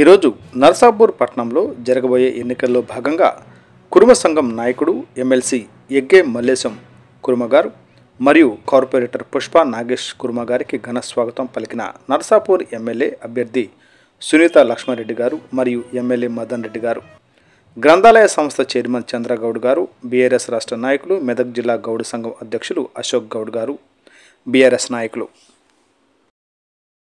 ఈరోజు నర్సాపూర్ పట్టణంలో జరగబోయే ఎన్నికల్లో భాగంగా కురుమ సంఘం నాయకుడు ఎమ్మెల్సీ ఎగ్గే మల్లేశం కురుమ గారు మరియు కార్పొరేటర్ పుష్ప నాగేష్ కురుమ గారికి ఘన స్వాగతం పలికిన నర్సాపూర్ ఎమ్మెల్యే అభ్యర్థి సునీత లక్ష్మారెడ్డి గారు మరియు ఎమ్మెల్యే మదన్ రెడ్డి గారు గ్రంథాలయ సంస్థ చైర్మన్ చంద్రగౌడ్ గారు బీఆర్ఎస్ రాష్ట్ర నాయకులు మెదక్ జిల్లా గౌడ్ సంఘం అధ్యక్షులు అశోక్ గౌడ్ గారు బీఆర్ఎస్ నాయకులు